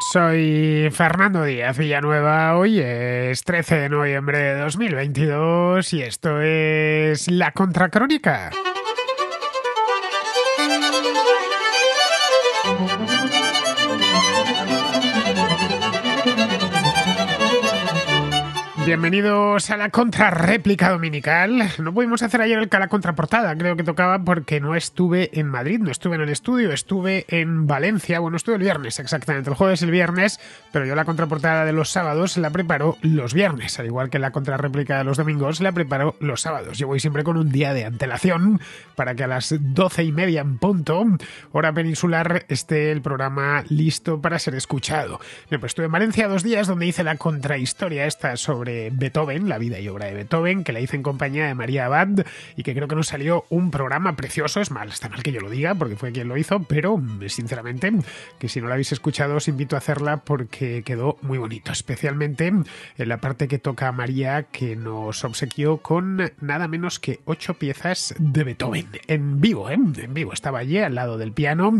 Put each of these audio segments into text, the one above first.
Soy Fernando Díaz Villanueva, hoy es 13 de noviembre de 2022 y esto es La Contracrónica. Bienvenidos a la contrarréplica dominical. No pudimos hacer ayer el cala contraportada, creo que tocaba porque no estuve en Madrid, no estuve en el estudio, estuve en Valencia, bueno, estuve el viernes exactamente, el jueves el viernes, pero yo la contraportada de los sábados la preparo los viernes, al igual que la contrarréplica de los domingos la preparo los sábados. Yo voy siempre con un día de antelación para que a las doce y media en punto, hora peninsular, esté el programa listo para ser escuchado. Bueno, pues estuve en Valencia dos días donde hice la contrahistoria esta sobre Beethoven, la vida y obra de Beethoven, que la hice en compañía de María Abad y que creo que nos salió un programa precioso. Es mal, está mal que yo lo diga porque fue quien lo hizo, pero mm, sinceramente, que si no la habéis escuchado, os invito a hacerla porque quedó muy bonito, especialmente en la parte que toca María, que nos obsequió con nada menos que ocho piezas de Beethoven en vivo, ¿eh? en vivo. Estaba allí al lado del piano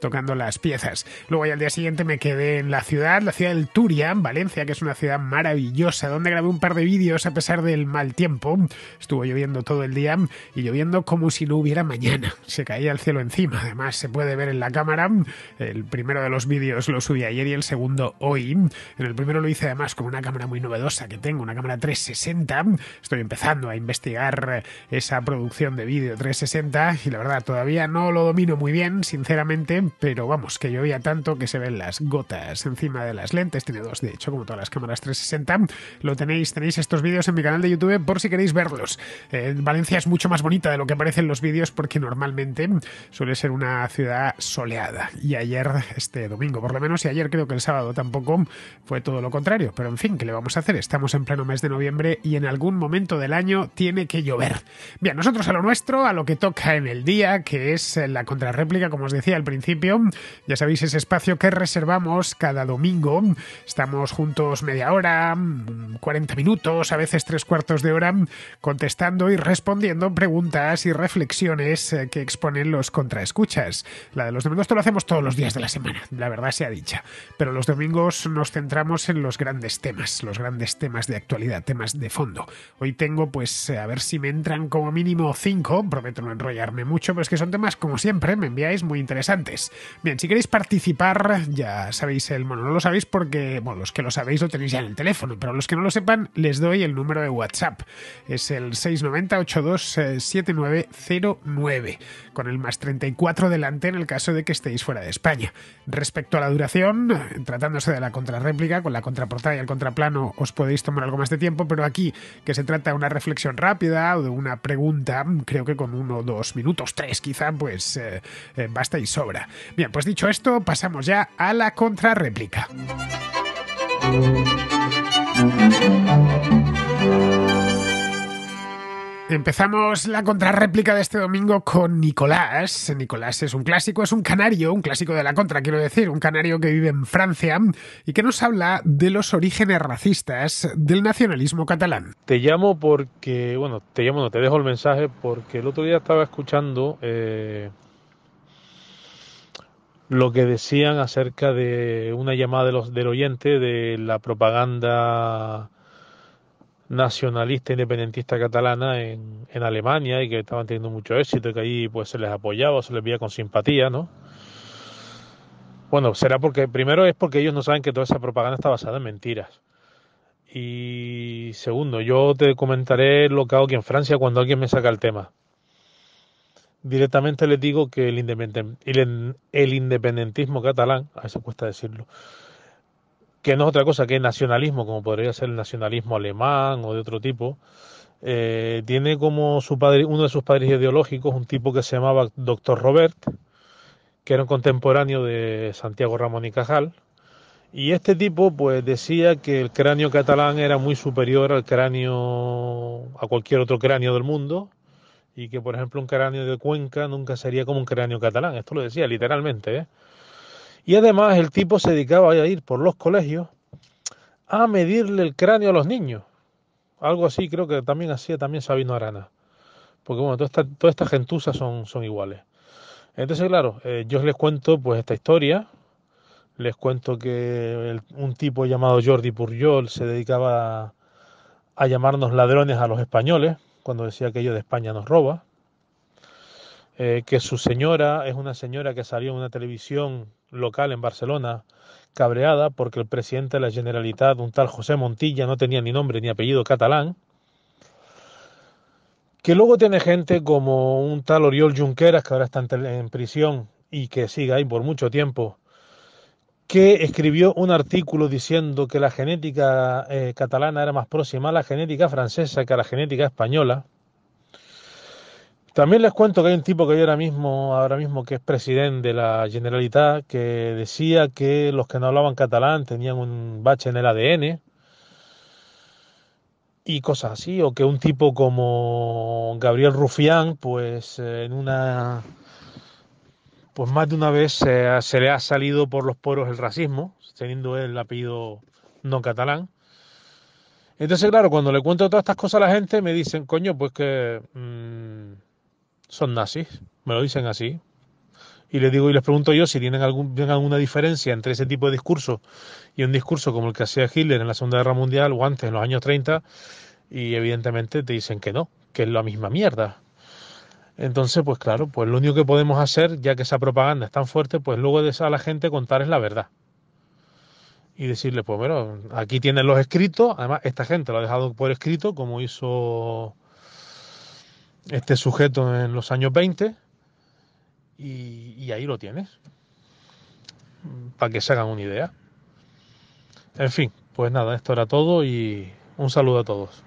tocando las piezas. Luego, ya al día siguiente me quedé en la ciudad, la ciudad del Turia, Valencia, que es una ciudad maravillosa, donde grabé un par de vídeos a pesar del mal tiempo. Estuvo lloviendo todo el día y lloviendo como si no hubiera mañana. Se caía el cielo encima. Además, se puede ver en la cámara. El primero de los vídeos lo subí ayer y el segundo hoy. En el primero lo hice además con una cámara muy novedosa que tengo, una cámara 360. Estoy empezando a investigar eh, esa producción de vídeo 360 y la verdad todavía no lo domino muy bien, sinceramente, pero vamos, que llovía tanto que se ven las gotas encima de las lentes. Tiene dos, de hecho, como todas las cámaras 360. Lo tenéis tenéis, estos vídeos en mi canal de YouTube por si queréis verlos. Eh, Valencia es mucho más bonita de lo que aparecen los vídeos porque normalmente suele ser una ciudad soleada. Y ayer, este domingo por lo menos, y ayer creo que el sábado tampoco fue todo lo contrario. Pero en fin, ¿qué le vamos a hacer? Estamos en pleno mes de noviembre y en algún momento del año tiene que llover. Bien, nosotros a lo nuestro, a lo que toca en el día, que es la contrarréplica, como os decía al principio. Ya sabéis ese espacio que reservamos cada domingo. Estamos juntos media hora, cuarenta minutos, a veces tres cuartos de hora, contestando y respondiendo preguntas y reflexiones eh, que exponen los contraescuchas. La de los domingos esto lo hacemos todos los días de la semana, la verdad sea dicha. Pero los domingos nos centramos en los grandes temas, los grandes temas de actualidad, temas de fondo. Hoy tengo, pues, a ver si me entran como mínimo cinco, prometo no enrollarme mucho, pero es que son temas, como siempre, me enviáis muy interesantes. Bien, si queréis participar, ya sabéis el, bueno, no lo sabéis porque, bueno, los que lo sabéis lo tenéis ya en el teléfono, pero los que no lo sepan, les doy el número de WhatsApp. Es el 690 7909 eh, con el más 34 delante en el caso de que estéis fuera de España. Respecto a la duración, tratándose de la contrarréplica, con la contraportada y el contraplano os podéis tomar algo más de tiempo, pero aquí que se trata de una reflexión rápida o de una pregunta, creo que con uno, dos minutos, tres quizá, pues eh, eh, basta y sobra. Bien, pues dicho esto, pasamos ya a la contrarréplica. Empezamos la contrarréplica de este domingo con Nicolás. Nicolás es un clásico, es un canario, un clásico de la contra, quiero decir, un canario que vive en Francia y que nos habla de los orígenes racistas del nacionalismo catalán. Te llamo porque, bueno, te llamo, no, te dejo el mensaje porque el otro día estaba escuchando eh, lo que decían acerca de una llamada de los, del oyente de la propaganda nacionalista independentista catalana en, Alemania y que estaban teniendo mucho éxito y que ahí pues se les apoyaba, se les veía con simpatía, ¿no? Bueno, será porque primero es porque ellos no saben que toda esa propaganda está basada en mentiras. Y segundo, yo te comentaré lo que hago aquí en Francia cuando alguien me saca el tema directamente les digo que el, independentismo catalán, a eso cuesta decirlo, que no es otra cosa que nacionalismo, como podría ser el nacionalismo alemán o de otro tipo, eh, tiene como su uno de sus padres ideológicos, un tipo que se llamaba Doctor Robert, que era un contemporáneo de Santiago Ramón y Cajal, y este tipo pues decía que el cráneo catalán era muy superior al cráneo, a cualquier otro cráneo del mundo, y que, por ejemplo, un cráneo de Cuenca nunca sería como un cráneo catalán. Esto lo decía literalmente. ¿eh? Y además el tipo se dedicaba a ir por los colegios a medirle el cráneo a los niños. Algo así creo que también hacía también Sabino Arana. Porque bueno, toda esta, gentuzas son, son iguales. Entonces, claro, eh, yo les cuento pues esta historia. Les cuento que un tipo llamado Jordi Purjol se dedicaba a llamarnos ladrones a los españoles cuando decía ellos de España nos roba, eh, que su señora es una señora que salió en una televisión local en Barcelona cabreada porque el presidente de la Generalitat, un tal José Montilla, no tenía ni nombre ni apellido catalán, que luego tiene gente como un tal Oriol Junqueras, que ahora está en, en prisión y que sigue ahí por mucho tiempo, que escribió un artículo diciendo que la genética eh, catalana era más próxima a la genética francesa que a la genética española. También les cuento que hay un tipo que ahora mismo, ahora mismo que es presidente de la Generalitat, que decía que los que no hablaban catalán tenían un bache en el ADN y cosas así, o que un tipo como Gabriel Rufián, pues eh, en una pues más de una vez se, le ha salido por los poros el racismo, teniendo el apellido no catalán. Entonces, claro, cuando le cuento todas estas cosas a la gente, me dicen, coño, pues que mm, son nazis, me lo dicen así. Y les digo y les pregunto yo si tienen, tienen alguna diferencia entre ese tipo de discurso y un discurso como el que hacía Hitler en la Segunda Guerra Mundial o antes, en los años 30, y evidentemente te dicen que no, que es la misma mierda. Entonces, pues claro, pues lo único que podemos hacer, ya que esa propaganda es tan fuerte, pues luego de a la gente contar es la verdad. Y decirle, pues bueno, aquí tienen los escritos, además esta gente lo ha dejado por escrito, como hizo este sujeto en los años 20, y ahí lo tienes, para que se hagan una idea. En fin, pues nada, esto era todo y un saludo a todos.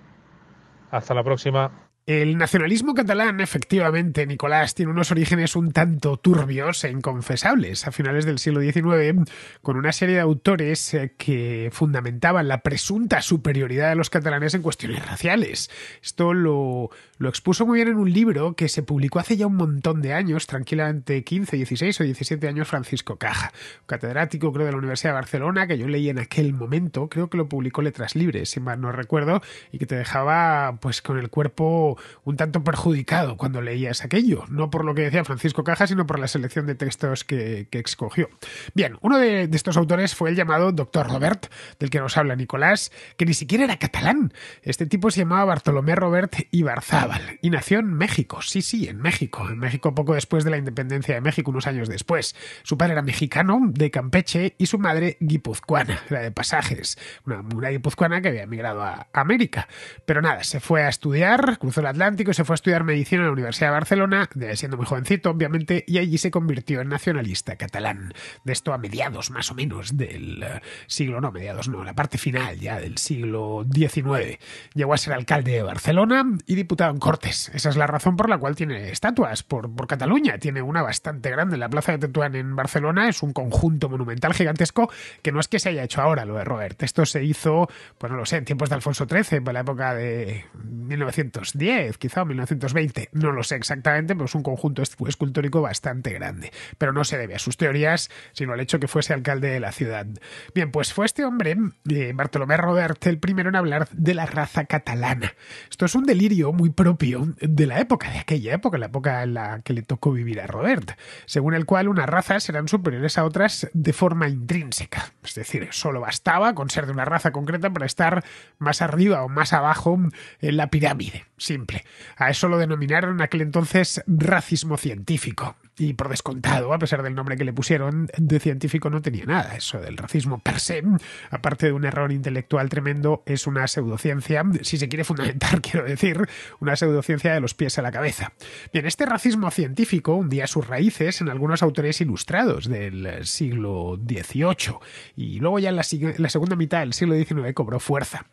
Hasta la próxima. El nacionalismo catalán, efectivamente, Nicolás, tiene unos orígenes un tanto turbios e inconfesables a finales del siglo XIX, con una serie de autores eh, que fundamentaban la presunta superioridad de los catalanes en cuestiones raciales. Esto lo, expuso muy bien en un libro que se publicó hace ya un montón de años, tranquilamente 15, 16 o 17 años, Francisco Caja, catedrático creo de la Universidad de Barcelona, que yo leí en aquel momento, creo que lo publicó Letras Libres, si mal no recuerdo, y que te dejaba pues con el cuerpo un tanto perjudicado cuando leías aquello, no por lo que decía Francisco Caja, sino por la selección de textos que, escogió. Bien, uno de, estos autores fue el llamado Doctor Robert, del que nos habla Nicolás, que ni siquiera era catalán. Este tipo se llamaba Bartolomé Robert Ibarzábal y nació en México, sí, sí, en México, en México poco después de la independencia de México, unos años después. Su padre era mexicano, de Campeche, y su madre guipuzcoana, la de pasajes, una, una guipuzcoana que había emigrado a América. Pero nada, se fue a estudiar, cruzó la Atlántico y se fue a estudiar medicina en la Universidad de Barcelona, siendo muy jovencito, obviamente, y allí se convirtió en nacionalista catalán. De esto a mediados, más o menos, del eh, siglo, no, mediados, no, la parte final ya del siglo XIX. Llegó a ser alcalde de Barcelona y diputado en Cortes. Esa es la razón por la cual tiene estatuas por, por Cataluña. Tiene una bastante grande en la Plaza de Tetuán en Barcelona. Es un conjunto monumental gigantesco que no es que se haya hecho ahora lo de Robert. Esto se hizo, pues no lo sé, en tiempos de Alfonso XIII, para la época de 1910 quizá quizá 1920, no lo sé exactamente, pero es un conjunto escultórico bastante grande. Pero no se debe a sus teorías, sino al hecho que fuese alcalde de la ciudad. Bien, pues fue este hombre, eh, Bartolomé Robert, el primero en hablar de la raza catalana. Esto es un delirio muy propio de la época, de aquella época, la época en la que le tocó vivir a Robert, según el cual unas razas eran superiores a otras de forma intrínseca. Es decir, solo bastaba con ser de una raza concreta para estar más arriba o más abajo en la pirámide, a eso lo denominaron aquel entonces racismo científico. Y por descontado, a pesar del nombre que le pusieron, de científico no tenía nada. Eso del racismo per se, aparte de un error intelectual tremendo, es una pseudociencia, si se quiere fundamentar, quiero decir, una pseudociencia de los pies a la cabeza. Bien, este racismo científico hundía sus raíces en algunos autores ilustrados del siglo XVIII y luego ya en la segunda mitad del siglo XIX cobró fuerza.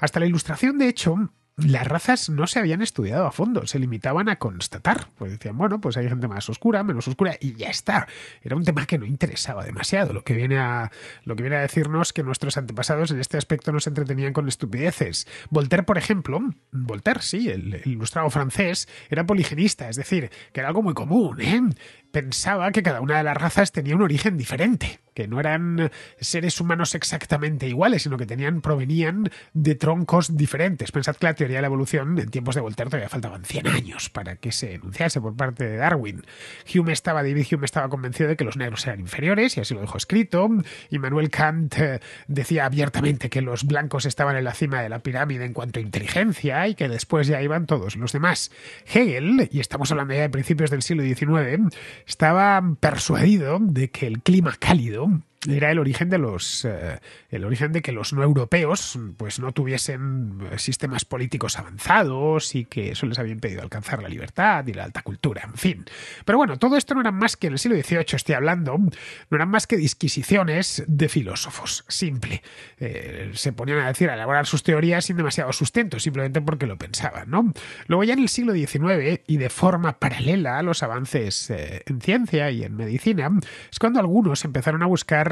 Hasta la ilustración, de hecho, las razas no se habían estudiado a fondo, se limitaban a constatar. Pues decían, bueno, pues hay gente más oscura, menos oscura, y ya está. Era un tema que no interesaba demasiado. Lo que viene a, lo que viene a decirnos que nuestros antepasados en este aspecto no se entretenían con estupideces. Voltaire, por ejemplo, Voltaire, sí, el, el ilustrado francés, era poligenista, es decir, que era algo muy común, ¿eh? pensaba que cada una de las razas tenía un origen diferente, que no eran seres humanos exactamente iguales, sino que tenían, provenían de troncos diferentes. Pensad que la teoría de la evolución en tiempos de Voltaire todavía faltaban 100 años para que se enunciase por parte de Darwin. Hume estaba, David Hume estaba convencido de que los negros eran inferiores, y así lo dejó escrito. Immanuel Kant eh, decía abiertamente que los blancos estaban en la cima de la pirámide en cuanto a inteligencia y que después ya iban todos los demás. Hegel, y estamos hablando ya de principios del siglo XIX, estaba persuadido de que el clima cálido era el origen de los eh, el origen de que los no europeos pues no tuviesen eh, sistemas políticos avanzados y que eso les había impedido alcanzar la libertad y la alta cultura, en fin. Pero bueno, todo esto no era más que en el siglo XVIII estoy hablando, no eran más que disquisiciones de filósofos, simple. Eh, se ponían a decir a elaborar sus teorías sin demasiado sustento, simplemente porque lo pensaban, ¿no? Luego ya en el siglo XIX y de forma paralela a los avances en ciencia y en medicina, es cuando algunos empezaron a buscar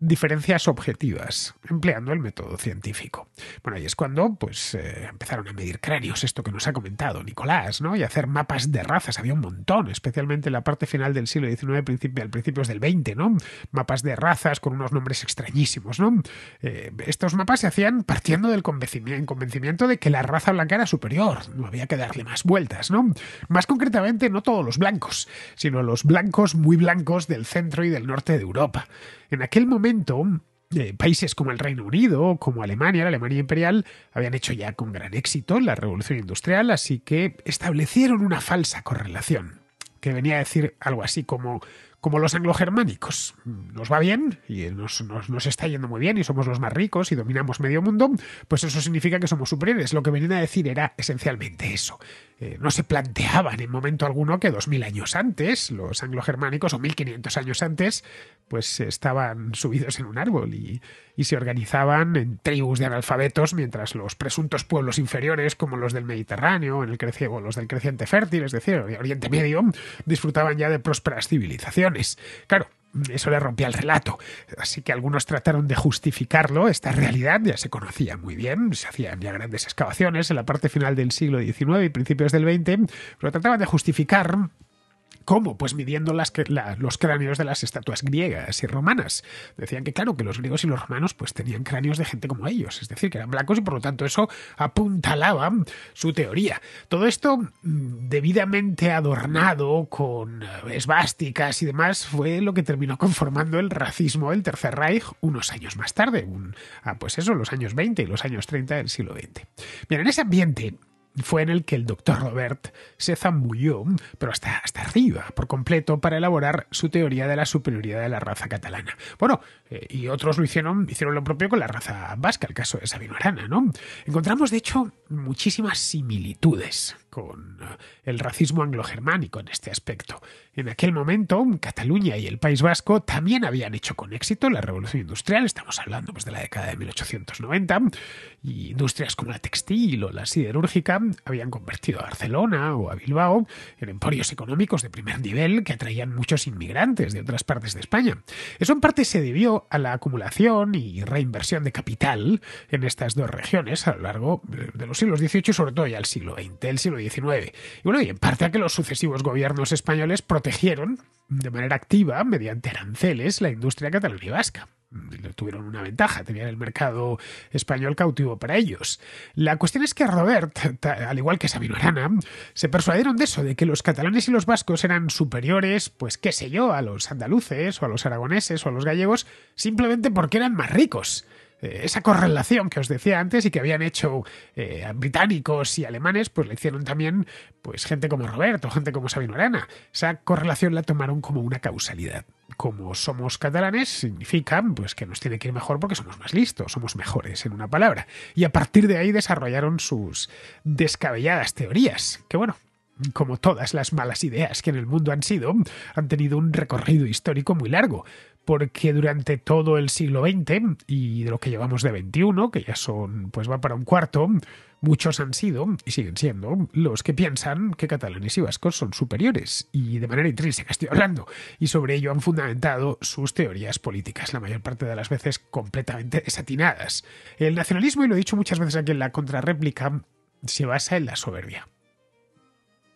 diferencias objetivas, empleando el método científico. Bueno, y es cuando pues, eh, empezaron a medir cráneos, esto que nos ha comentado Nicolás, ¿no? y hacer mapas de razas, había un montón, especialmente en la parte final del siglo XIX, principio, al principios del XX, ¿no? mapas de razas con unos nombres extrañísimos. ¿no? Eh, estos mapas se hacían partiendo del convencimiento, convencimiento de que la raza blanca era superior, no había que darle más vueltas. ¿no? Más concretamente, no todos los blancos, sino los blancos muy blancos del centro y del norte de Europa. En aquel momento, momento, eh, países como el Reino Unido, como Alemania, la Alemania imperial, habían hecho ya con gran éxito la revolución industrial, así que establecieron una falsa correlación, que venía a decir algo así como como los anglo-germánicos Nos va bien y nos, está yendo muy bien y somos los más ricos y dominamos medio mundo, pues eso significa que somos superiores. Lo que venían a decir era esencialmente eso. Eh, no se planteaban en momento alguno que 2.000 años antes, los anglo-germánicos, o 1.500 años antes, pues estaban subidos en un árbol y, y se organizaban en tribus de analfabetos mientras los presuntos pueblos inferiores como los del Mediterráneo en el o los del creciente fértil, es decir, Oriente Medio, disfrutaban ya de prósperas civilizaciones. Claro, eso le rompía el relato. Así que algunos trataron de justificarlo. Esta realidad ya se conocía muy bien. Se hacían ya grandes excavaciones en la parte final del siglo XIX y principios del XX. Pero trataban de justificar ¿Cómo? Pues midiendo los cráneos de las estatuas griegas y romanas. Decían que, claro, que los griegos y los romanos pues tenían cráneos de gente como ellos, es decir, que eran blancos y por lo tanto eso apuntalaba su teoría. Todo esto mm, debidamente adornado con eh, esvásticas y demás fue lo que terminó conformando el racismo del Tercer Reich unos años más tarde, ah, pues eso, los años 20 y los años 30 del siglo XX. Bien, en ese ambiente fue en el que el doctor Robert se zambulló, pero hasta, arriba, por completo, para elaborar su teoría de la superioridad de la raza catalana. Bueno, eh, y otros lo hicieron, hicieron lo propio con la raza vasca, el caso de Sabino Arana, ¿no? Encontramos, de hecho, muchísimas similitudes con eh, el racismo anglo-germánico en este aspecto. En aquel momento, Cataluña y el País Vasco también habían hecho con éxito la revolución industrial, estamos hablando pues, de la década de 1890, y industrias como la textil o la siderúrgica habían convertido a Barcelona o a Bilbao en emporios económicos de primer nivel que atraían muchos inmigrantes de otras partes de España. Eso en parte se debió a la acumulación y reinversión de capital en estas dos regiones a lo largo eh, de los siglos XVIII y sobre todo ya al siglo XX. El siglo y bueno, y en parte a que los sucesivos gobiernos españoles protegieron de manera activa, mediante aranceles, la industria catalana y vasca tuvieron una ventaja, tenían el mercado español cautivo para ellos. La cuestión es que Robert, al igual que Sabino Arana, se persuadieron de eso, de que los catalanes y los vascos eran superiores, pues qué sé yo, a los andaluces o a los aragoneses o a los gallegos, simplemente porque eran más ricos. Eh, esa correlación que os decía antes y que habían hecho eh, británicos y alemanes, pues la hicieron también pues gente como Roberto, gente como Sabino Arana. Esa correlación la tomaron como una causalidad. Como somos catalanes, significa pues, que nos tiene que ir mejor porque somos más listos, somos mejores, en una palabra. Y a partir de ahí desarrollaron sus descabelladas teorías, que bueno, como todas las malas ideas que en el mundo han sido, han tenido un recorrido histórico muy largo, porque durante todo el siglo XX y de lo que llevamos de XXI, que ya son, pues va para un cuarto, muchos han sido, y siguen siendo, los que piensan que catalanes y vascos son superiores, y de manera intrínseca estoy hablando, y sobre ello han fundamentado sus teorías políticas, la mayor parte de las veces completamente desatinadas. El nacionalismo, y lo he dicho muchas veces aquí en la contrarréplica, se basa en la soberbia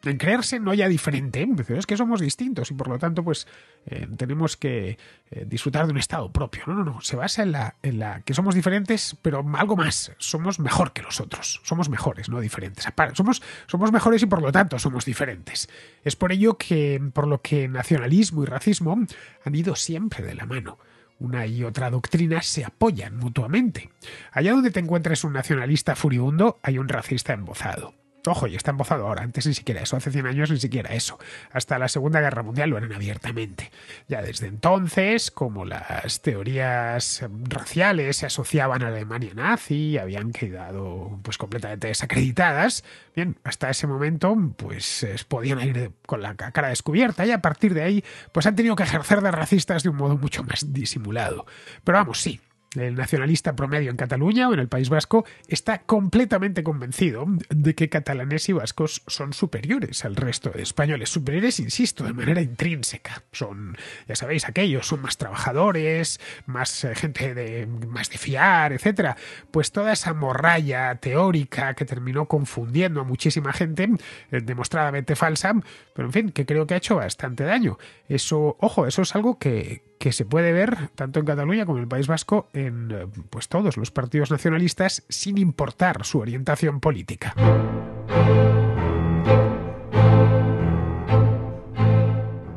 en creerse no haya diferente, ¿eh? es que somos distintos y por lo tanto pues eh, tenemos que eh, disfrutar de un estado propio. No, no, no, se basa en la, que somos diferentes, pero algo más, somos mejor que los otros, somos mejores, no diferentes. Somos, somos mejores y por lo tanto somos diferentes. Es por ello que, por lo que nacionalismo y racismo han ido siempre de la mano una y otra doctrina se apoyan mutuamente. Allá donde te encuentres un nacionalista furibundo, hay un racista embozado. Ojo, y está embozado ahora. Antes ni siquiera eso. Hace 100 años ni siquiera eso. Hasta la Segunda Guerra Mundial lo eran abiertamente. Ya desde entonces, como las teorías raciales se asociaban a Alemania nazi y habían quedado pues completamente desacreditadas, bien, hasta ese momento pues podían ir con la cara descubierta y a partir de ahí pues han tenido que ejercer de racistas de un modo mucho más disimulado. Pero vamos, sí, el nacionalista promedio en Cataluña o en el País Vasco está completamente convencido de que catalanes y vascos son superiores al resto de españoles. Superiores, insisto, de manera intrínseca. Son, ya sabéis, aquellos, son más trabajadores, más eh, gente de, más de fiar, etc. Pues toda esa morralla teórica que terminó confundiendo a muchísima gente, eh, demostradamente falsa, pero en fin, que creo que ha hecho bastante daño. Eso, ojo, eso es algo que, que se puede ver tanto en Cataluña como en el País Vasco en eh, pues todos los partidos nacionalistas sin importar su orientación política.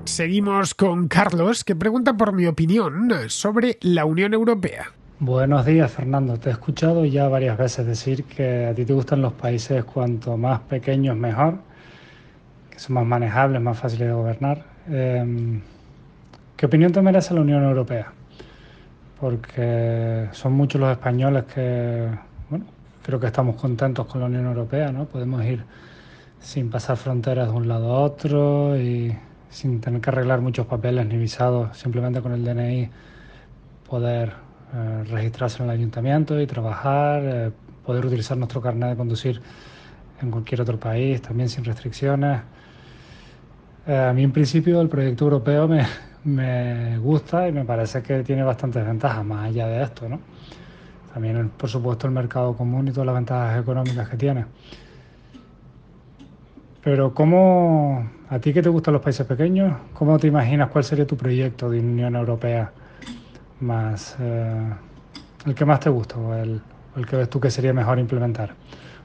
Seguimos con Carlos, que pregunta por mi opinión sobre la Unión Europea. Buenos días, Fernando. Te he escuchado ya varias veces decir que a ti te gustan los países cuanto más pequeños mejor, que son más manejables, más fáciles de gobernar. Em, ¿Qué opinión te merece la Unión Europea? Porque son muchos los españoles que, bueno, creo que estamos contentos con la Unión Europea, ¿no? Podemos ir sin pasar fronteras de un lado a otro y sin tener que arreglar muchos papeles ni visados, simplemente con el DNI poder eh, registrarse en el ayuntamiento y trabajar, eh, poder utilizar nuestro carnet de conducir en cualquier otro país, también sin restricciones. Eh, a mí en principio el proyecto europeo me, me gusta y me parece que tiene bastantes ventajas más allá de esto, ¿no? También, por supuesto, el mercado común y todas las ventajas económicas que tiene. Pero ¿cómo, a ti que te gustan los países pequeños, cómo te imaginas cuál sería tu proyecto de Unión Europea más, eh, el que más te gusta o el, el que ves tú que sería mejor implementar?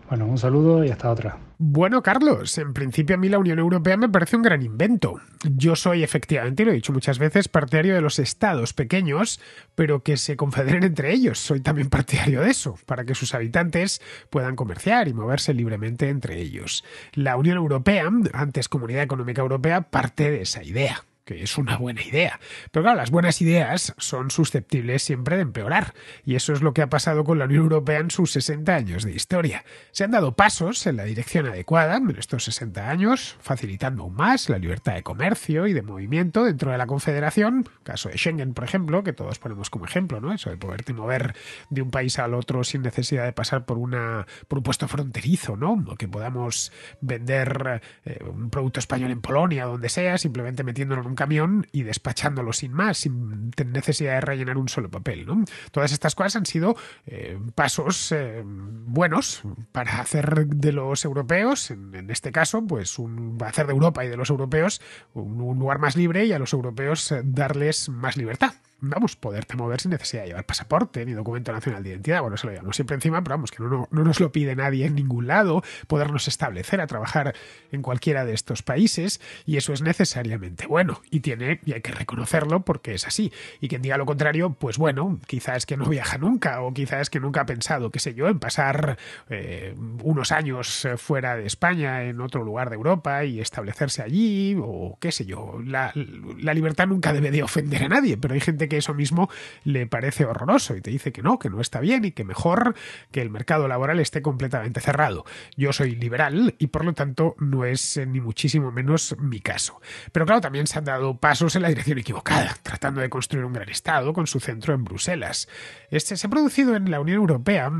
Bueno, un saludo y hasta otra. Bueno, Carlos, en principio a mí la Unión Europea me parece un gran invento. Yo soy efectivamente, lo he dicho muchas veces, partidario de los estados pequeños, pero que se confederen entre ellos. Soy también partidario de eso, para que sus habitantes puedan comerciar y moverse libremente entre ellos. La Unión Europea, antes Comunidad Económica Europea, parte de esa idea que es una buena idea. Pero claro, las buenas ideas son susceptibles siempre de empeorar, y eso es lo que ha pasado con la Unión Europea en sus 60 años de historia. Se han dado pasos en la dirección adecuada en estos 60 años, facilitando aún más la libertad de comercio y de movimiento dentro de la Confederación, caso de Schengen, por ejemplo, que todos ponemos como ejemplo, ¿no? Eso de poderte mover de un país al otro sin necesidad de pasar por una por un puesto fronterizo, ¿no? O que podamos vender eh, un producto español en Polonia, donde sea, simplemente metiéndolo en un camión y despachándolo sin más, sin necesidad de rellenar un solo papel. Todas estas cosas han sido eh, pasos eh, buenos para hacer de los europeos, en, este caso, pues un, hacer de Europa y de los europeos un lugar más libre y a los europeos eh, darles más libertad vamos, poderte mover sin necesidad de llevar pasaporte ni documento nacional de identidad. Bueno, se lo llevamos siempre encima, pero vamos, que no, nos lo pide nadie en ningún lado, podernos establecer a trabajar en cualquiera de estos países, y eso es necesariamente bueno, y tiene, y hay que reconocerlo porque es así. Y quien diga lo contrario, pues bueno, quizás es que no viaja nunca, o quizás es que nunca ha pensado, qué sé yo, en pasar eh, unos años fuera de España, en otro lugar de Europa, y establecerse allí, o qué sé yo. La, la libertad nunca debe de ofender a nadie, pero hay gente que eso mismo le parece horroroso y te dice que no, que no está bien y que mejor que el mercado laboral esté completamente cerrado. Yo soy liberal y por lo tanto no es eh, ni muchísimo menos mi caso. Pero claro, también se han dado pasos en la dirección equivocada, tratando de construir un gran Estado con su centro en Bruselas. Este se ha producido en la Unión Europea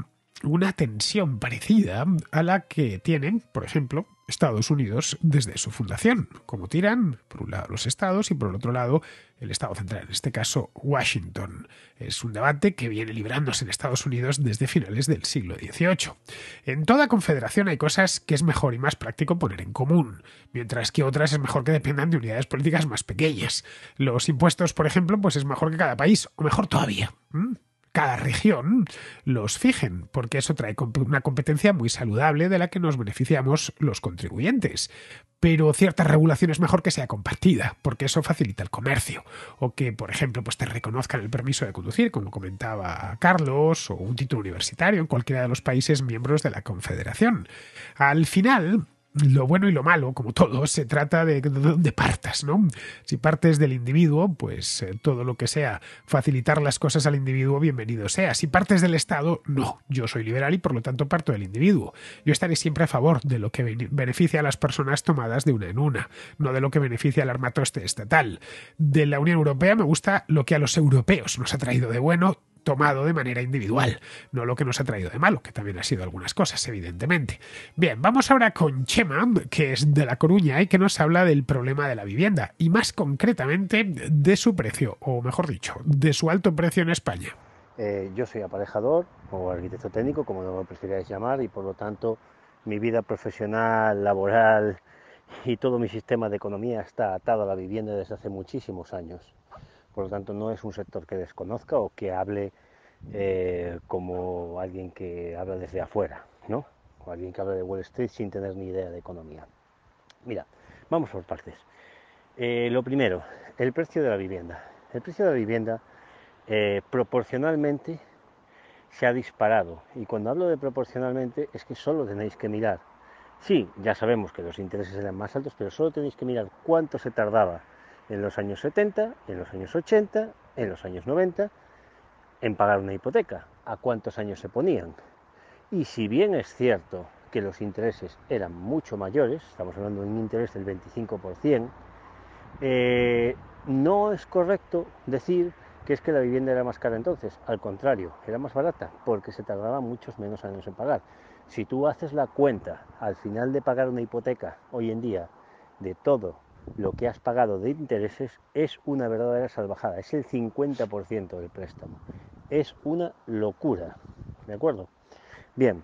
una tensión parecida a la que tienen, por ejemplo, Estados Unidos desde su fundación, como tiran, por un lado los estados y por el otro lado el Estado central, en este caso Washington. Es un debate que viene librándose en Estados Unidos desde finales del siglo XVIII. En toda confederación hay cosas que es mejor y más práctico poner en común, mientras que otras es mejor que dependan de unidades políticas más pequeñas. Los impuestos, por ejemplo, pues es mejor que cada país, o mejor todavía cada región los fijen, porque eso trae una competencia muy saludable de la que nos beneficiamos los contribuyentes. Pero cierta regulación es mejor que sea compartida, porque eso facilita el comercio. O que, por ejemplo, pues te reconozcan el permiso de conducir, como comentaba Carlos, o un título universitario en cualquiera de los países miembros de la Confederación. Al final, lo bueno y lo malo, como todo, se trata de dónde partas, ¿no? Si partes del individuo, pues eh, todo lo que sea facilitar las cosas al individuo, bienvenido sea. Si partes del Estado, no, yo soy liberal y por lo tanto parto del individuo. Yo estaré siempre a favor de lo que beneficia a las personas tomadas de una en una, no de lo que beneficia al armatoste estatal. De la Unión Europea me gusta lo que a los europeos nos ha traído de bueno tomado de manera individual, no lo que nos ha traído de malo, que también ha sido algunas cosas, evidentemente. Bien, vamos ahora con Chema, que es de La Coruña y que nos habla del problema de la vivienda, y más concretamente de su precio, o mejor dicho, de su alto precio en España. Eh, yo soy aparejador o arquitecto técnico, como lo prefieráis llamar, y por lo tanto mi vida profesional, laboral y todo mi sistema de economía está atado a la vivienda desde hace muchísimos años. Por lo tanto, no es un sector que desconozca o que hable eh, como alguien que habla desde afuera, ¿no? O alguien que habla de Wall Street sin tener ni idea de economía. Mira, vamos por partes. Eh, lo primero, el precio de la vivienda. El precio de la vivienda eh, proporcionalmente se ha disparado. Y cuando hablo de proporcionalmente es que solo tenéis que mirar. Sí, ya sabemos que los intereses eran más altos, pero solo tenéis que mirar cuánto se tardaba en los años 70, en los años 80, en los años 90, en pagar una hipoteca, a cuántos años se ponían. Y si bien es cierto que los intereses eran mucho mayores, estamos hablando de un interés del 25%, eh, no es correcto decir que es que la vivienda era más cara entonces, al contrario, era más barata porque se tardaba muchos menos años en pagar. Si tú haces la cuenta al final de pagar una hipoteca hoy en día de todo lo que has pagado de intereses es una verdadera salvajada, es el 50% del préstamo. Es una locura, ¿de acuerdo? Bien,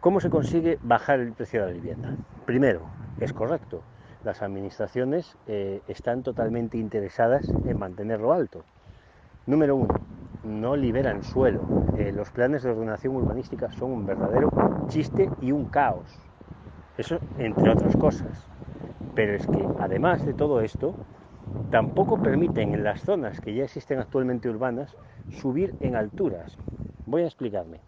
¿cómo se consigue bajar el precio de la vivienda? Primero, es correcto, las administraciones eh, están totalmente interesadas en mantenerlo alto. Número uno, no liberan suelo. Eh, los planes de ordenación urbanística son un verdadero chiste y un caos. Eso entre otras cosas. Pero es que además de todo esto, tampoco permiten en las zonas que ya existen actualmente urbanas subir en alturas. Voy a explicarme.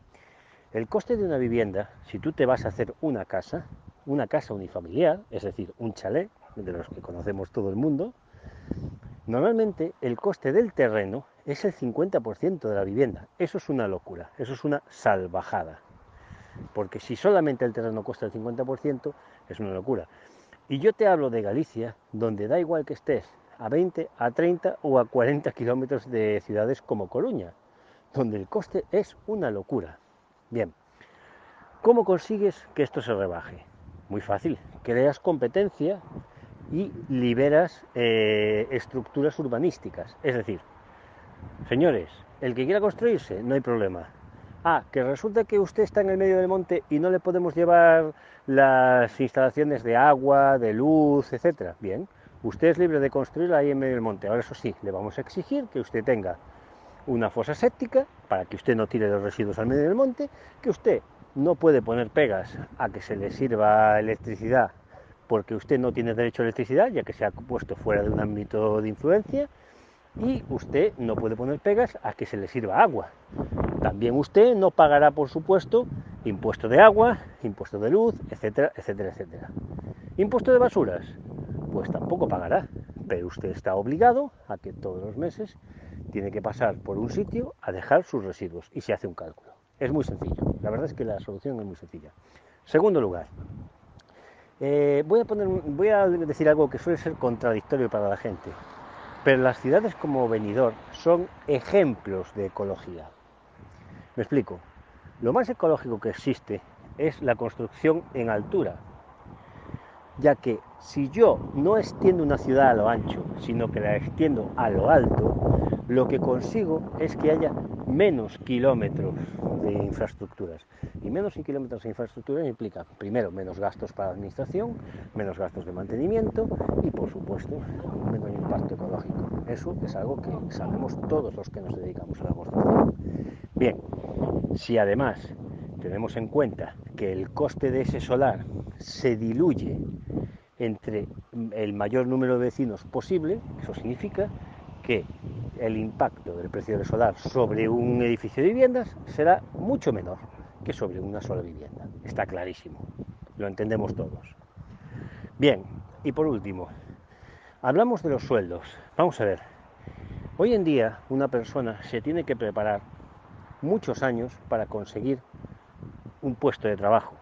El coste de una vivienda, si tú te vas a hacer una casa, una casa unifamiliar, es decir, un chalet, de los que conocemos todo el mundo, normalmente el coste del terreno es el 50% de la vivienda. Eso es una locura, eso es una salvajada. Porque si solamente el terreno cuesta el 50%, es una locura. Y yo te hablo de Galicia, donde da igual que estés a 20, a 30 o a 40 kilómetros de ciudades como Coruña, donde el coste es una locura. Bien, ¿cómo consigues que esto se rebaje? Muy fácil, creas competencia y liberas eh, estructuras urbanísticas. Es decir, señores, el que quiera construirse, no hay problema. Ah, que resulta que usted está en el medio del monte y no le podemos llevar las instalaciones de agua, de luz, etcétera. Bien, usted es libre de construirla ahí en medio del monte. Ahora, eso sí, le vamos a exigir que usted tenga una fosa séptica para que usted no tire los residuos al medio del monte, que usted no puede poner pegas a que se le sirva electricidad porque usted no tiene derecho a electricidad, ya que se ha puesto fuera de un ámbito de influencia y usted no puede poner pegas a que se le sirva agua. También usted no pagará, por supuesto, impuesto de agua, impuesto de luz, etcétera, etcétera, etcétera. Impuesto de basuras, pues tampoco pagará, pero usted está obligado a que todos los meses tiene que pasar por un sitio a dejar sus residuos y se hace un cálculo. Es muy sencillo, la verdad es que la solución es muy sencilla. Segundo lugar, eh, voy a decir algo que suele ser contradictorio para la gente. Pero las ciudades como Benidorm son ejemplos de ecología. Me explico. Lo más ecológico que existe es la construcción en altura, ya que si yo no extiendo una ciudad a lo ancho, sino que la extiendo a lo alto, lo que consigo es que haya menos kilómetros de infraestructuras. Y menos kilómetros de infraestructuras implica, primero, menos gastos para la administración, menos gastos de mantenimiento y, por supuesto, menos impacto ecológico. Eso es algo que sabemos todos los que nos dedicamos a la construcción. Bien, si además tenemos en cuenta que el coste de ese solar se diluye entre el mayor número de vecinos posible, eso significa que el impacto del precio del solar sobre un edificio de viviendas será mucho menor que sobre una sola vivienda. Está clarísimo, lo entendemos todos. Bien, y por último, hablamos de los sueldos. Vamos a ver, hoy en día una persona se tiene que preparar muchos años para conseguir un puesto de trabajo.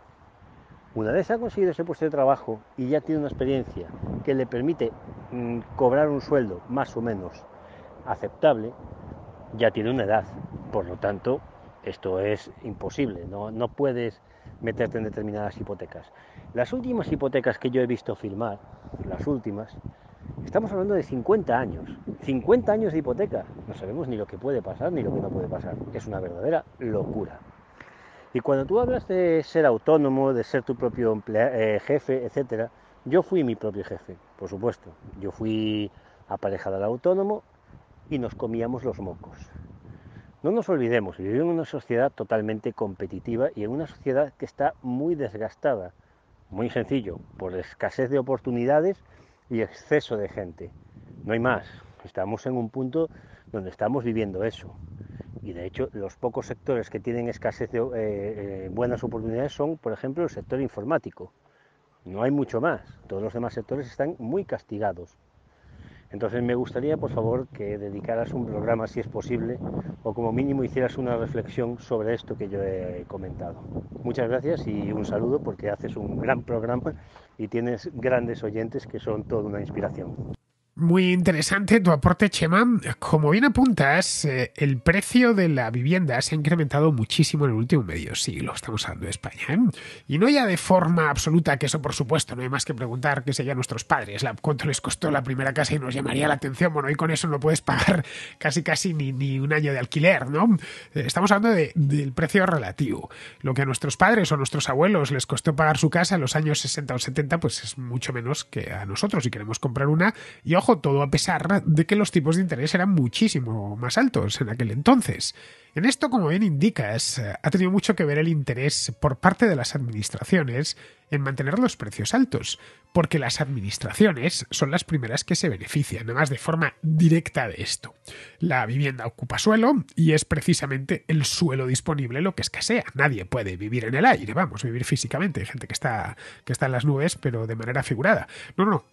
Una vez ha conseguido ese puesto de trabajo y ya tiene una experiencia que le permite mm, cobrar un sueldo más o menos aceptable, ya tiene una edad. Por lo tanto, esto es imposible, no, no puedes meterte en determinadas hipotecas. Las últimas hipotecas que yo he visto filmar, las últimas, estamos hablando de 50 años. 50 años de hipoteca. No sabemos ni lo que puede pasar ni lo que no puede pasar. Es una verdadera locura. Y cuando tú hablas de ser autónomo, de ser tu propio eh, jefe, etcétera, yo fui mi propio jefe, por supuesto. Yo fui aparejada al autónomo y nos comíamos los mocos. No nos olvidemos, vivimos en una sociedad totalmente competitiva y en una sociedad que está muy desgastada. Muy sencillo, por escasez de oportunidades y exceso de gente. No hay más. Estamos en un punto donde estamos viviendo eso. Y de hecho, los pocos sectores que tienen escasez de eh, eh, buenas oportunidades son, por ejemplo, el sector informático. No hay mucho más. Todos los demás sectores están muy castigados. Entonces me gustaría, por favor, que dedicaras un programa, si es posible, o como mínimo hicieras una reflexión sobre esto que yo he comentado. Muchas gracias y un saludo porque haces un gran programa y tienes grandes oyentes que son toda una inspiración. Muy interesante tu aporte, Chema. Como bien apuntas, eh, el precio de la vivienda se ha incrementado muchísimo en el último medio siglo. Estamos hablando de España. ¿eh? Y no ya de forma absoluta, que eso por supuesto, no hay más que preguntar qué a nuestros padres, cuánto les costó la primera casa y nos llamaría la atención. Bueno, y con eso no puedes pagar casi casi ni, un año de alquiler, ¿no? Eh, estamos hablando del precio relativo. Lo que a nuestros padres o nuestros abuelos les costó pagar su casa en los años 60 o 70, pues es mucho menos que a nosotros si queremos comprar una. Y ojo, todo a pesar de que los tipos de interés eran muchísimo más altos en aquel entonces. En esto, como bien indicas, ha tenido mucho que ver el interés por parte de las administraciones en mantener los precios altos, porque las administraciones son las primeras que se benefician, además de forma directa de esto. La vivienda ocupa suelo y es precisamente el suelo disponible lo que escasea. Nadie puede vivir en el aire, vamos, vivir físicamente. Hay gente que está, que está en las nubes, pero de manera figurada. No, no,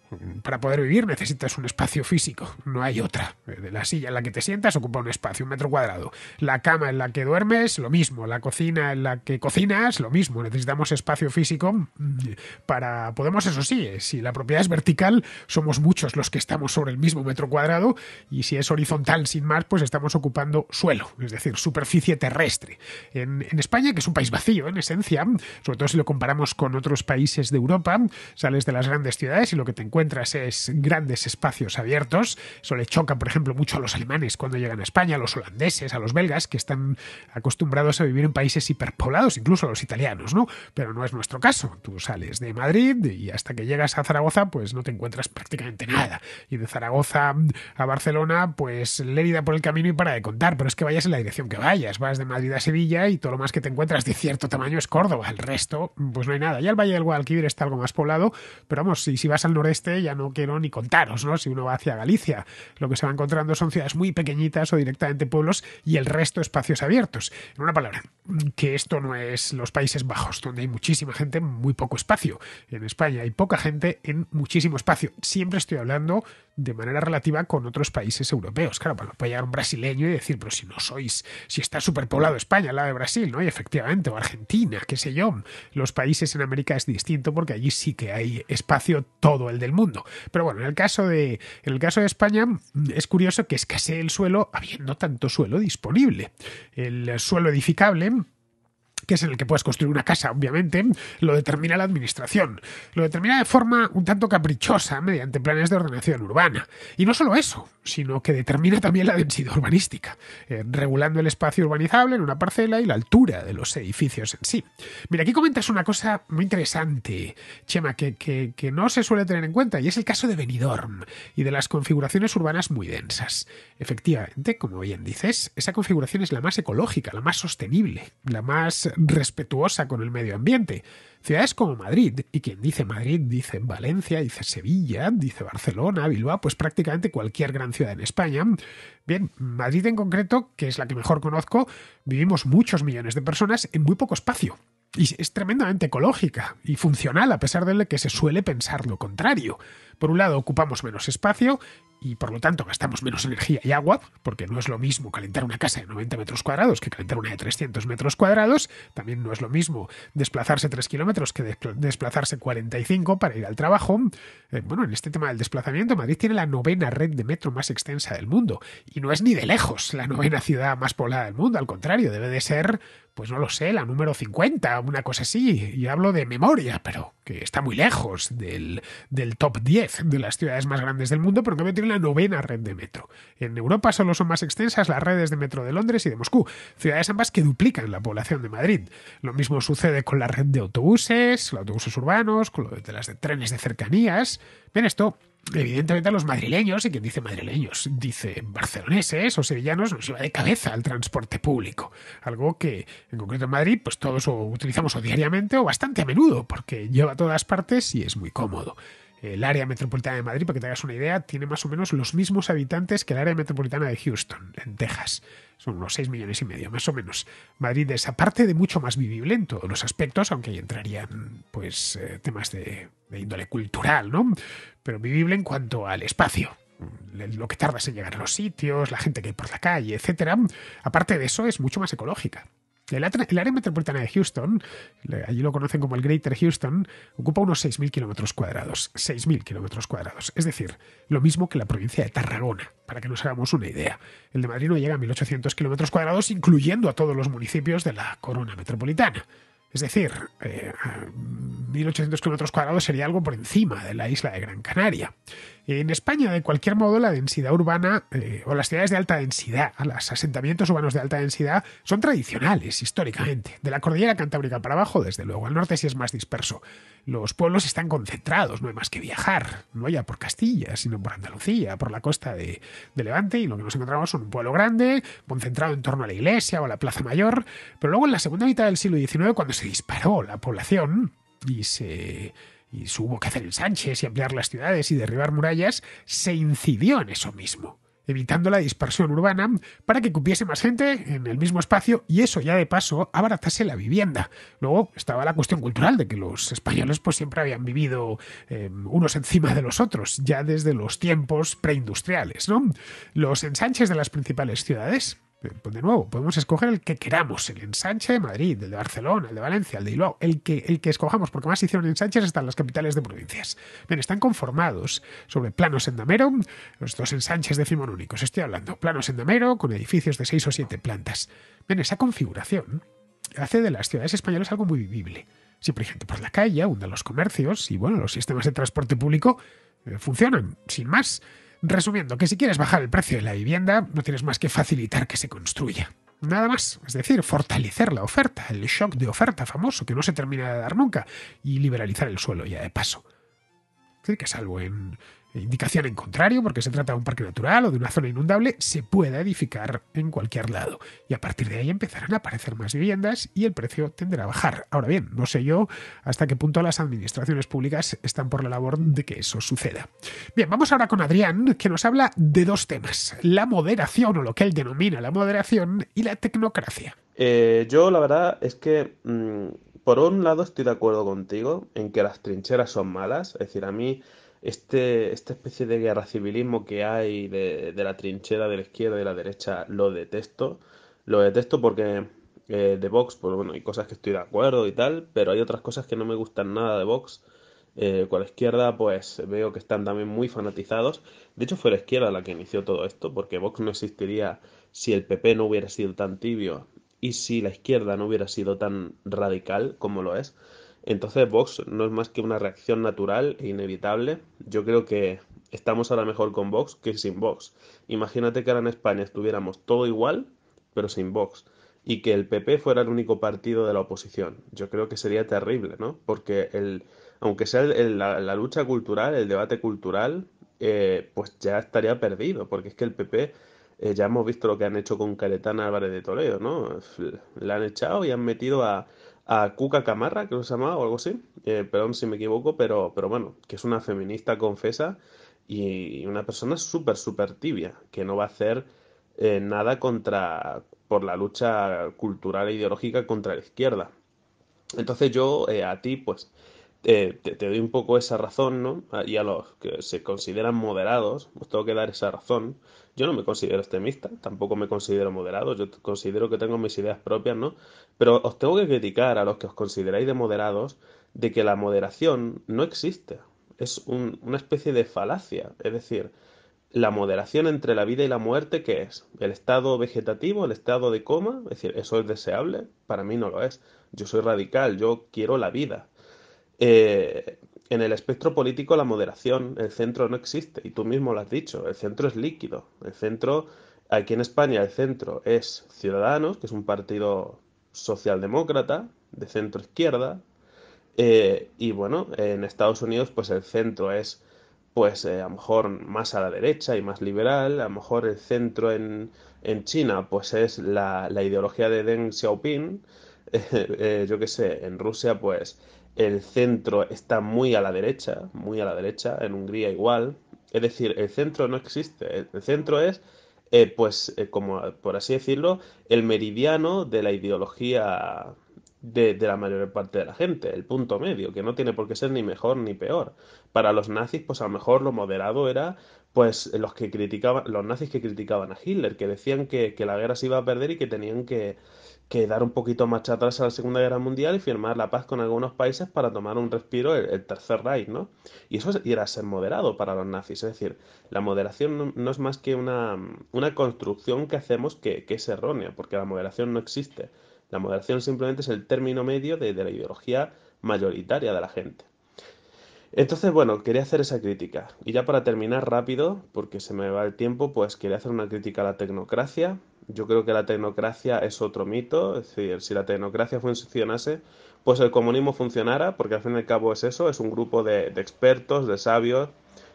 para poder vivir necesitas un espacio físico, no hay otra. La silla en la que te sientas ocupa un espacio, un metro cuadrado. La en la que duermes, lo mismo, la cocina en la que cocinas, lo mismo, necesitamos espacio físico mm, para, podemos, eso sí, eh, si la propiedad es vertical, somos muchos los que estamos sobre el mismo metro cuadrado y si es horizontal sin más, pues estamos ocupando suelo, es decir, superficie terrestre. En, España, que es un país vacío en esencia, sobre todo si lo comparamos con otros países de Europa, sales de las grandes ciudades y lo que te encuentras es grandes espacios abiertos, eso le choca, por ejemplo, mucho a los alemanes cuando llegan a España, a los holandeses, a los belgas, que están acostumbrados a vivir en países hiperpoblados, incluso los italianos, ¿no? Pero no es nuestro caso. Tú sales de Madrid y hasta que llegas a Zaragoza, pues no te encuentras prácticamente nada. Y de Zaragoza a Barcelona, pues Lérida por el camino y para de contar. Pero es que vayas en la dirección que vayas. Vas de Madrid a Sevilla y todo lo más que te encuentras de cierto tamaño es Córdoba. El resto, pues no hay nada. Ya el Valle del Guadalquivir está algo más poblado, pero vamos, si, si vas al noreste ya no quiero ni contaros, ¿no? Si uno va hacia Galicia, lo que se va encontrando son ciudades muy pequeñitas o directamente pueblos y el resto es espacios abiertos. En una palabra, que esto no es los Países Bajos, donde hay muchísima gente en muy poco espacio. En España hay poca gente en muchísimo espacio. Siempre estoy hablando de manera relativa con otros países europeos. Claro, para apoyar llegar un brasileño y decir, pero si no sois, si está superpoblado España al lado de Brasil, ¿no? Y efectivamente, o Argentina, qué sé yo. Los países en América es distinto porque allí sí que hay espacio todo el del mundo. Pero bueno, en el caso de, en el caso de España mm, es curioso que escasee el suelo habiendo tanto suelo disponible. El suelo edificable que es en el que puedes construir una casa, obviamente, lo determina la administración. Lo determina de forma un tanto caprichosa mediante planes de ordenación urbana. Y no solo eso, sino que determina también la densidad urbanística, eh, regulando el espacio urbanizable en una parcela y la altura de los edificios en sí. Mira, aquí comentas una cosa muy interesante, Chema, que, que no se suele tener en cuenta, y es el caso de Benidorm y de las configuraciones urbanas muy densas. Efectivamente, como bien dices, esa configuración es la más ecológica, la más sostenible, la más respetuosa con el medio ambiente. Ciudades como Madrid, y quien dice Madrid dice Valencia, dice Sevilla, dice Barcelona, Bilbao, pues prácticamente cualquier gran ciudad en España. Bien, Madrid en concreto, que es la que mejor conozco, vivimos muchos millones de personas en muy poco espacio. Y es tremendamente ecológica y funcional, a pesar de que se suele pensar lo contrario. Por un lado, ocupamos menos espacio y por lo tanto gastamos menos energía y agua, porque no es lo mismo calentar una casa de 90 metros cuadrados que calentar una de 300 metros cuadrados, también no es lo mismo desplazarse 3 kilómetros que desplazarse 45 para ir al trabajo. Eh, bueno, en este tema del desplazamiento, Madrid tiene la novena red de metro más extensa del mundo, y no es ni de lejos la novena ciudad más poblada del mundo, al contrario, debe de ser, pues no lo sé, la número 50, una cosa así, y hablo de memoria, pero que está muy lejos del, del top 10 de las ciudades más grandes del mundo, pero en tiene la novena red de metro. En Europa solo son más extensas las redes de metro de Londres y de Moscú, ciudades ambas que duplican la población de Madrid. Lo mismo sucede con la red de autobuses, los autobuses urbanos, con lo de las de trenes de cercanías. Ven esto, Evidentemente a los madrileños, y quien dice madrileños, dice barceloneses o sevillanos, nos lleva de cabeza al transporte público. Algo que, en concreto en Madrid, pues todos lo utilizamos o diariamente o bastante a menudo, porque lleva a todas partes y es muy cómodo. El área metropolitana de Madrid, para que te hagas una idea, tiene más o menos los mismos habitantes que el área metropolitana de Houston, en Texas. Son unos 6 millones y medio, más o menos. Madrid es aparte de mucho más vivible en todos los aspectos, aunque ahí entrarían pues, eh, temas de, índole cultural, ¿no? Pero vivible en cuanto al espacio, lo que tardas en llegar a los sitios, la gente que hay por la calle, etc. Aparte de eso, es mucho más ecológica. El, área metropolitana de Houston, allí lo conocen como el Greater Houston, ocupa unos 6.000 kilómetros cuadrados. 6.000 kilómetros cuadrados. Es decir, lo mismo que la provincia de Tarragona, para que nos hagamos una idea. El de Madrid no llega a 1.800 kilómetros cuadrados, incluyendo a todos los municipios de la corona metropolitana. Es decir, 1.800 eh, kilómetros cuadrados sería algo por encima de la isla de Gran Canaria. En España, de cualquier modo, la densidad urbana eh, o las ciudades de alta densidad, ah, los asentamientos urbanos de alta densidad, son tradicionales históricamente. De la cordillera cantábrica para abajo, desde luego, al norte sí es más disperso. Los pueblos están concentrados, no hay más que viajar, no ya por Castilla, sino por Andalucía, por la costa de, Levante, y lo que nos encontramos son un pueblo grande, concentrado en torno a la iglesia o a la plaza mayor. Pero luego, en la segunda mitad del siglo XIX, cuando se disparó la población y se y su hubo que hacer ensanches y ampliar las ciudades y derribar murallas, se incidió en eso mismo, evitando la dispersión urbana para que cupiese más gente en el mismo espacio y eso ya de paso abaratase la vivienda. Luego estaba la cuestión cultural de que los españoles pues siempre habían vivido em, unos encima de los otros, ya desde los tiempos preindustriales, ¿no? Los ensanches de las principales ciudades pues de nuevo, podemos escoger el que queramos, el ensanche de Madrid, el de Barcelona, el de Valencia, el de Bilbao, el que, el que escojamos, porque más hicieron ensanches están las capitales de provincias. Bien, están conformados sobre planos en damero, los dos ensanches Únicos, estoy hablando, planos en damero con edificios de seis o siete plantas. Bien, esa configuración hace de las ciudades españolas algo muy vivible. Siempre hay gente por la calle, abundan los comercios y bueno, los sistemas de transporte público eh, funcionan, sin más. Resumiendo, que si quieres bajar el precio de la vivienda, no tienes más que facilitar que se construya. Nada más, es decir, fortalecer la oferta, el shock de oferta famoso que no se termina de dar nunca, y liberalizar el suelo ya de paso. Sí que salvo en indicación en contrario, porque se trata de un parque natural o de una zona inundable, se pueda edificar en cualquier lado. Y a partir de ahí empezarán a aparecer más viviendas y el precio tenderá a bajar. Ahora bien, no sé yo hasta qué punto las administraciones públicas están por la labor de que eso suceda. Bien, vamos ahora con Adrián, que nos habla de dos temas, la moderación o lo que él denomina la moderación y la tecnocracia. Eh, yo la verdad es que... Mm, por un lado estoy de acuerdo contigo en que las trincheras son malas, es decir, a mí este, esta especie de guerra civilismo que hay de, la trinchera de la izquierda y de la derecha, lo detesto. Lo detesto porque eh, de Vox, pues bueno, hay cosas que estoy de acuerdo y tal, pero hay otras cosas que no me gustan nada de Vox. Eh, con la izquierda, pues veo que están también muy fanatizados. De hecho, fue la izquierda la que inició todo esto, porque Vox no existiría si el PP no hubiera sido tan tibio y si la izquierda no hubiera sido tan radical como lo es. Entonces Vox no es más que una reacción natural e inevitable. Yo creo que estamos ahora mejor con Vox que sin Vox. Imagínate que ahora en España estuviéramos todo igual, pero sin Vox. Y que el PP fuera el único partido de la oposición. Yo creo que sería terrible, ¿no? Porque el, aunque sea la, lucha cultural, el debate cultural, eh, pues ya estaría perdido. Porque es que el PP eh, ya hemos visto lo que han hecho con Caletán Álvarez de Toledo, ¿no? La han echado y han metido a a Cuca Camarra, creo que se llamaba o algo así, eh, perdón si me equivoco, pero, pero bueno, que es una feminista confesa y una persona súper, súper tibia, que no va a hacer eh, nada contra, por la lucha cultural e ideológica contra la izquierda. Entonces yo eh, a ti, pues, eh, te, doy un poco esa razón, ¿no? Y a los que se consideran moderados, os pues tengo que dar esa razón. Yo no me considero extremista, tampoco me considero moderado, yo considero que tengo mis ideas propias, ¿no? Pero os tengo que criticar a los que os consideráis de moderados de que la moderación no existe. Es una especie de falacia. Es decir, la moderación entre la vida y la muerte, ¿qué es? ¿El estado vegetativo, el estado de coma? Es decir, ¿eso es deseable? Para mí no lo es. Yo soy radical, yo quiero la vida eh, en el espectro político la moderación, el centro no existe, y tú mismo lo has dicho, el centro es líquido, el centro, aquí en España el centro es Ciudadanos, que es un partido socialdemócrata, de centro izquierda, eh, y bueno, en Estados Unidos pues el centro es pues eh, a lo mejor más a la derecha y más liberal, a lo mejor el centro en, China pues es la, ideología de Deng Xiaoping, yo qué sé, en Rusia pues el centro está muy a la derecha, muy a la derecha, en Hungría igual. Es decir, el centro no existe, el, centro es, eh, pues, eh, como por así decirlo, el meridiano de la ideología de, de, la mayor parte de la gente, el punto medio, que no tiene por qué ser ni mejor ni peor. Para los nazis, pues a lo mejor lo moderado era, pues, los que criticaban, los nazis que criticaban a Hitler, que decían que la guerra se iba a perder y que tenían que que dar un poquito más atrás a la Segunda Guerra Mundial y firmar la paz con algunos países para tomar un respiro el, Tercer Reich, ¿no? Y eso era ser moderado para los nazis, es decir, la moderación no, es más que una, construcción que hacemos que, es errónea, porque la moderación no existe. La moderación simplemente es el término medio de, de la ideología mayoritaria de la gente. Entonces, bueno, quería hacer esa crítica. Y ya para terminar rápido, porque se me va el tiempo, pues quería hacer una crítica a la tecnocracia, yo creo que la tecnocracia es otro mito, es decir, si la tecnocracia funcionase, pues el comunismo funcionara, porque al fin y al cabo es eso, es un grupo de, expertos, de sabios,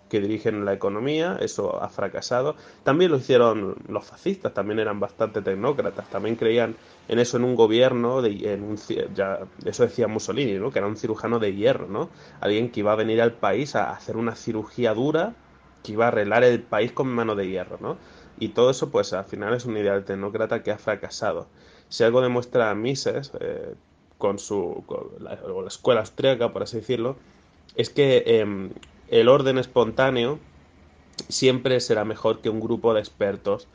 que dirigen la economía, eso ha fracasado. También lo hicieron los fascistas, también eran bastante tecnócratas, también creían en eso, en un gobierno, de, un, ya, eso decía Mussolini, ¿no? que era un cirujano de hierro, ¿no? alguien que iba a venir al país a hacer una cirugía dura, que iba a arreglar el país con mano de hierro. ¿no? Y todo eso, pues al final es un ideal tecnócrata que ha fracasado. Si algo demuestra Mises, eh, con su. la, o escuela austríaca, por así decirlo, es que em, el orden espontáneo siempre será mejor que un grupo de expertos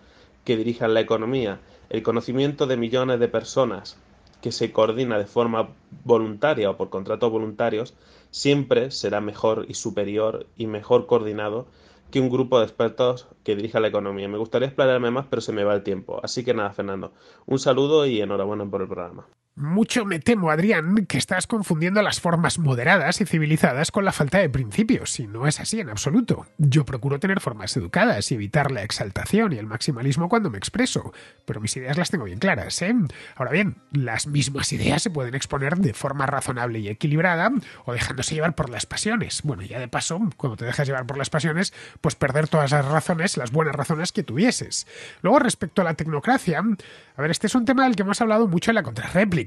que dirijan la economía. El conocimiento de millones de personas que se coordina de forma voluntaria o por contratos voluntarios siempre será mejor y superior y mejor coordinado que un grupo de expertos que dirija la economía. Me gustaría explorarme más, pero se me va el tiempo. Así que nada, Fernando, un saludo y enhorabuena por el programa. Mucho me temo, Adrián, que estás confundiendo las formas moderadas y civilizadas con la falta de principios, y no es así en absoluto. Yo procuro tener formas educadas y evitar la exaltación y el maximalismo cuando me expreso, pero mis ideas las tengo bien claras, ¿eh? Ahora bien, las mismas ideas se pueden exponer de forma razonable y equilibrada o dejándose llevar por las pasiones. Bueno, ya de paso, cuando te dejas llevar por las pasiones, pues perder todas las razones, las buenas razones que tuvieses. Luego, respecto a la tecnocracia, a ver, este es un tema del que hemos hablado mucho en la contrarréplica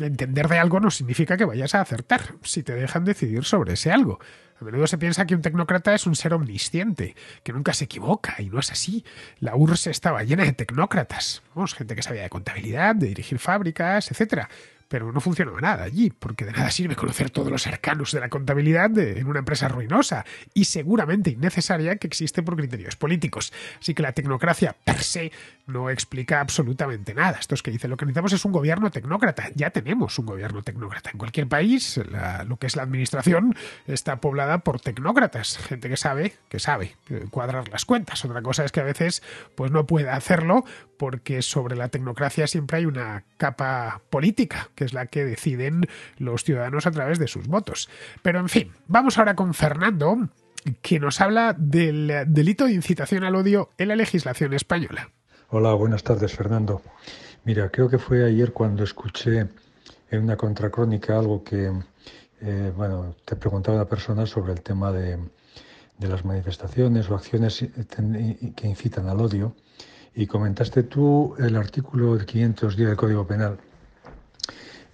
Entender de algo no significa que vayas a acertar, si te dejan decidir sobre ese algo. A menudo se piensa que un tecnócrata es un ser omnisciente, que nunca se equivoca, y no es así. La URSS estaba llena de tecnócratas, Vamos, gente que sabía de contabilidad, de dirigir fábricas, etc. Pero no funcionaba nada allí, porque de nada sirve conocer todos los arcanos de la contabilidad en una empresa ruinosa y seguramente innecesaria que existe por criterios políticos. Así que la tecnocracia per se no explica absolutamente nada. Esto es que dice, lo que necesitamos es un gobierno tecnócrata. Ya tenemos un gobierno tecnócrata. En cualquier país, lo que es la administración está poblada por tecnócratas, gente que sabe, que sabe eh, cuadrar las cuentas. Otra cosa es que a veces pues no puede hacerlo porque sobre la tecnocracia siempre hay una capa política, que es la que deciden los ciudadanos a través de sus votos. Pero en fin, vamos ahora con Fernando que nos habla del delito de incitación al odio en la legislación española. Hola, buenas tardes, Fernando. Mira, creo que fue ayer cuando escuché en una contracrónica algo que, eh, bueno, te preguntaba una persona sobre el tema de, las manifestaciones o acciones que incitan al odio y comentaste tú el artículo 510 del Código Penal.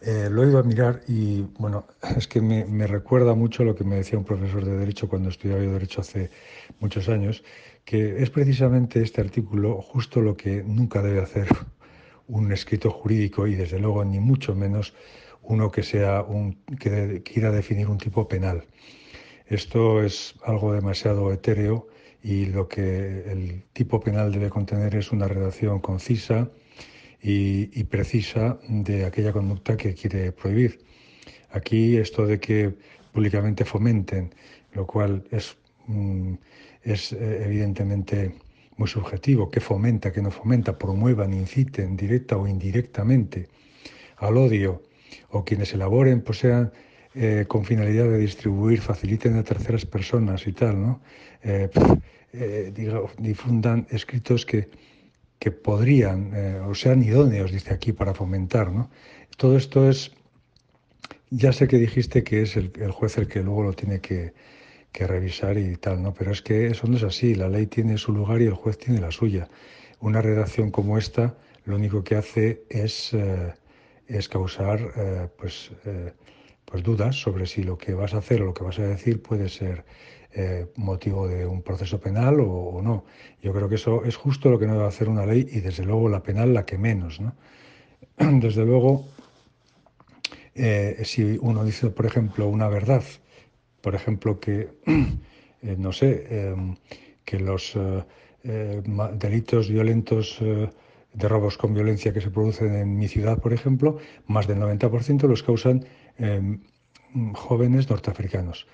Eh, lo he ido a mirar y, bueno, es que me, me, recuerda mucho lo que me decía un profesor de Derecho cuando estudiaba yo Derecho hace muchos años, que es precisamente este artículo justo lo que nunca debe hacer un escrito jurídico y desde luego ni mucho menos uno que sea un que quiera definir un tipo penal. Esto es algo demasiado etéreo y lo que el tipo penal debe contener es una redacción concisa y, y precisa de aquella conducta que quiere prohibir. Aquí esto de que públicamente fomenten, lo cual es mm, es eh, evidentemente muy subjetivo, qué fomenta, que no fomenta, promuevan, inciten directa o indirectamente al odio, o quienes elaboren, pues sean eh, con finalidad de distribuir, faciliten a terceras personas y tal, ¿no? Eh, difundan escritos que, podrían o sean idóneos, dice aquí, para fomentar, Todo esto es, ya sé que dijiste que es el juez el que luego lo tiene que, que revisar y tal, ¿no? Pero es que eso no es así, la ley tiene su lugar y el juez tiene la suya. Una redacción como esta lo único que hace es, eh, es causar eh, pues, eh, pues dudas sobre si lo que vas a hacer o lo que vas a decir puede ser motivo de un proceso penal o, no. Yo creo que eso es justo lo que no debe hacer una ley y desde luego la penal la que menos, Desde luego, si uno dice, por ejemplo, una verdad, por ejemplo, que, eh, no sé, em, que los eh, eh, delitos violentos de robos con violencia que se producen en mi ciudad, por ejemplo, más del 90% los causan em, jóvenes norteafricanos.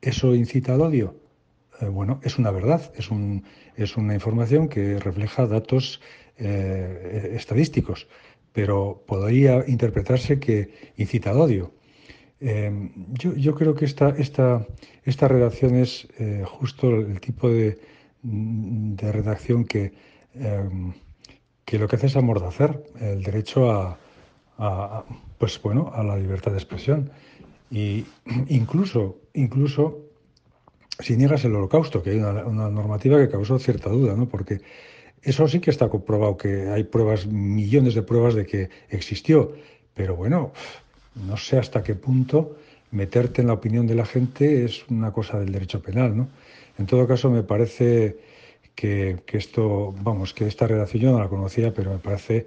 ¿Eso incita al odio? bueno, es una verdad, es, un, es una información que refleja datos e, estadísticos, pero podría interpretarse que incita al odio. Em, yo, creo que esta, esta, esta redacción es eh, justo el tipo de, mm, redacción que, em, que lo que hace es amordazar el derecho a, pues bueno, a la libertad de expresión. Y incluso, incluso si niegas el holocausto, que hay una, normativa que causó cierta duda, porque eso sí que está comprobado, que hay pruebas, millones de pruebas de que existió. Pero bueno, no sé hasta qué punto meterte en la opinión de la gente es una cosa del derecho penal, ¿no? En todo caso, me parece que, esto, vamos, que esta relación yo no la conocía, pero me parece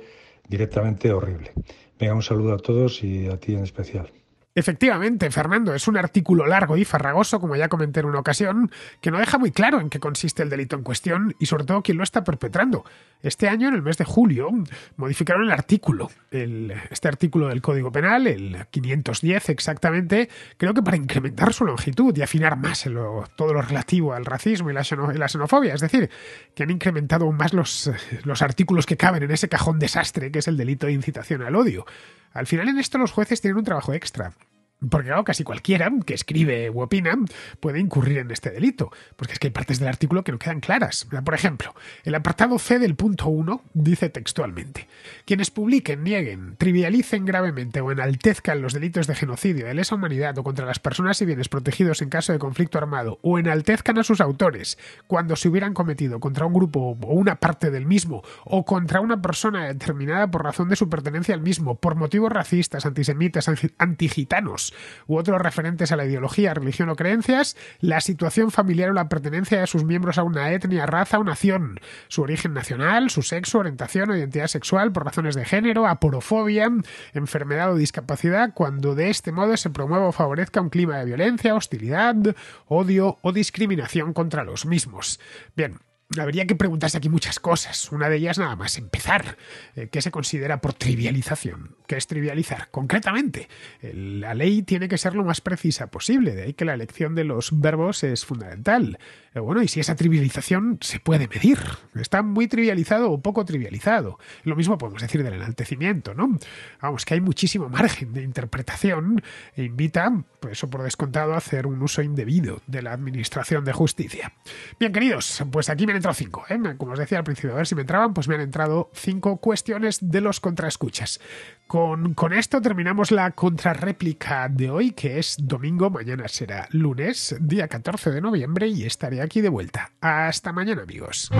directamente horrible. Venga, un saludo a todos y a ti en especial. Efectivamente, Fernando, es un artículo largo y farragoso, como ya comenté en una ocasión, que no deja muy claro en qué consiste el delito en cuestión y sobre todo quién lo está perpetrando. Este año, en el mes de julio, modificaron el artículo, este artículo del Código Penal, el 510 exactamente, creo que para incrementar su longitud y afinar más todo lo relativo al racismo y la, xenofobia. Es decir, que han incrementado aún más los, los artículos que caben en ese cajón desastre que es el delito de incitación al odio. Al final en esto los jueces tienen un trabajo extra. Porque casi cualquiera que escribe u opina puede incurrir en este delito, porque es que hay partes del artículo que no quedan claras. Por ejemplo, el apartado C del punto 1 dice textualmente, quienes publiquen, nieguen, trivialicen gravemente o enaltezcan los delitos de genocidio, de lesa humanidad o contra las personas y bienes protegidos en caso de conflicto armado, o enaltezcan a sus autores cuando se hubieran cometido contra un grupo o una parte del mismo, o contra una persona determinada por razón de su pertenencia al mismo, por motivos racistas, antisemitas, antigitanos, u otros referentes a la ideología, religión o creencias, la situación familiar o la pertenencia de sus miembros a una etnia, raza o nación, su origen nacional, su sexo, orientación o identidad sexual por razones de género, aporofobia, enfermedad o discapacidad, cuando de este modo se promueva o favorezca un clima de violencia, hostilidad, odio o discriminación contra los mismos. Bien, Habría que preguntarse aquí muchas cosas. Una de ellas nada más empezar. Eh, ¿Qué se considera por trivialización? ¿Qué es trivializar? Concretamente, la ley tiene que ser lo más precisa posible, de ahí que la elección de los verbos es fundamental. Eh, bueno, y si esa trivialización se puede medir. Está muy trivializado o poco trivializado. Lo mismo podemos decir del enaltecimiento, ¿no? Vamos, que hay muchísimo margen de interpretación e invita, por eso por descontado, a hacer un uso indebido de la administración de justicia. Bien, queridos, pues aquí me entró cinco, ¿eh? como os decía al principio, a ver si me entraban, pues me han entrado cinco cuestiones de los contraescuchas. Con, con esto terminamos la contrarréplica de hoy, que es domingo, mañana será lunes, día 14 de noviembre, y estaré aquí de vuelta. Hasta mañana, amigos.